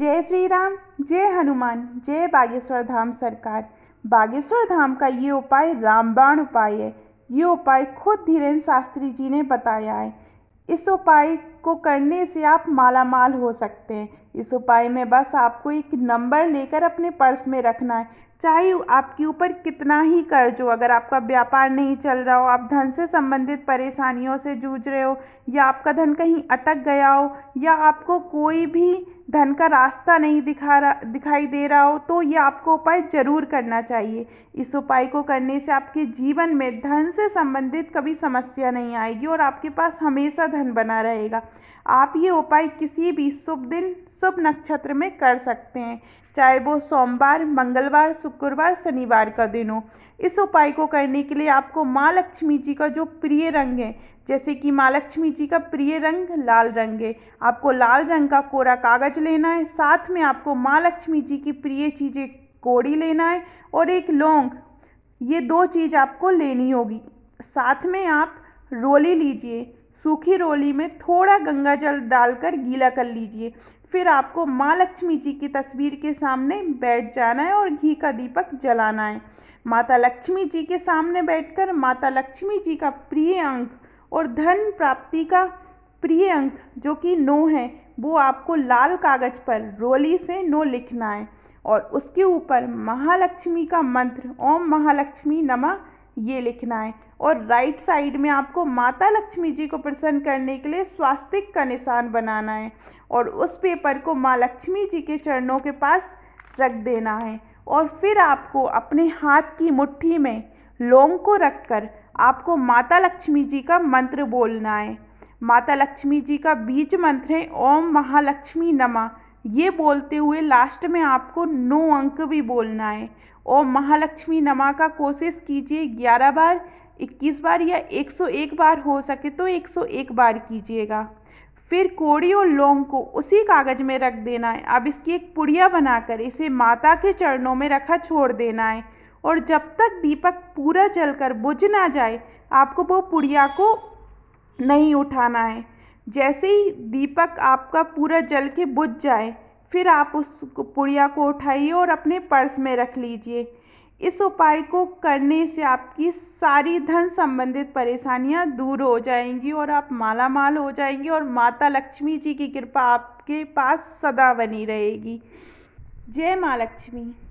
जय श्री राम जय हनुमान जय बागेश्वर धाम सरकार बागेश्वर धाम का ये उपाय रामबाण उपाय है ये उपाय खुद धीरेन्द्र शास्त्री जी ने बताया है इस उपाय को करने से आप माला माल हो सकते हैं इस उपाय में बस आपको एक नंबर लेकर अपने पर्स में रखना है चाहे आपके ऊपर कितना ही कर्ज हो अगर आपका व्यापार नहीं चल रहा हो आप धन से संबंधित परेशानियों से जूझ रहे हो या आपका धन कहीं अटक गया हो या आपको कोई भी धन का रास्ता नहीं दिखा रहा दिखाई दे रहा हो तो ये आपको उपाय ज़रूर करना चाहिए इस उपाय को करने से आपके जीवन में धन से संबंधित कभी समस्या नहीं आएगी और आपके पास हमेशा धन बना रहेगा आप ये उपाय किसी भी शुभ दिन शुभ नक्षत्र में कर सकते हैं चाहे वो सोमवार मंगलवार शुक्रवार शनिवार का दिन हो इस उपाय को करने के लिए आपको माँ लक्ष्मी जी का जो प्रिय रंग है जैसे कि माँ लक्ष्मी जी का प्रिय रंग लाल रंग है आपको लाल रंग का कोरा कागज लेना है साथ में आपको माँ लक्ष्मी जी की प्रिय चीज़ें कोड़ी लेना है और एक लौंग ये दो चीज़ आपको लेनी होगी साथ में आप रोली लीजिए सूखी रोली में थोड़ा गंगा जल डालकर गीला कर लीजिए फिर आपको माँ लक्ष्मी जी की तस्वीर के सामने बैठ जाना है और घी का दीपक जलाना है माता लक्ष्मी जी के सामने बैठकर माता लक्ष्मी जी का प्रिय अंक और धन प्राप्ति का प्रिय अंक जो कि नो है वो आपको लाल कागज पर रोली से नो लिखना है और उसके ऊपर महालक्ष्मी का मंत्र ओम महालक्ष्मी नमः ये लिखना है और राइट साइड में आपको माता लक्ष्मी जी को प्रसन्न करने के लिए स्वास्तिक का निशान बनाना है और उस पेपर को माँ लक्ष्मी जी के चरणों के पास रख देना है और फिर आपको अपने हाथ की मुट्ठी में लौंग को रखकर आपको माता लक्ष्मी जी का मंत्र बोलना है माता लक्ष्मी जी का बीज मंत्र है ओम महालक्ष्मी नमा ये बोलते हुए लास्ट में आपको नौ अंक भी बोलना है ओम महालक्ष्मी नमा का कोशिश कीजिए ग्यारह बार 21 बार या 101 बार हो सके तो 101 बार कीजिएगा फिर कोड़ी और लौंग को उसी कागज़ में रख देना है अब इसकी एक पुड़िया बनाकर इसे माता के चरणों में रखा छोड़ देना है और जब तक दीपक पूरा जलकर बुझ ना जाए आपको वो पुड़िया को नहीं उठाना है जैसे ही दीपक आपका पूरा जल के बुझ जाए फिर आप उस पुड़िया को उठाइए और अपने पर्स में रख लीजिए इस उपाय को करने से आपकी सारी धन संबंधित परेशानियां दूर हो जाएंगी और आप माला माल हो जाएंगे और माता लक्ष्मी जी की कृपा आपके पास सदा बनी रहेगी जय माँ लक्ष्मी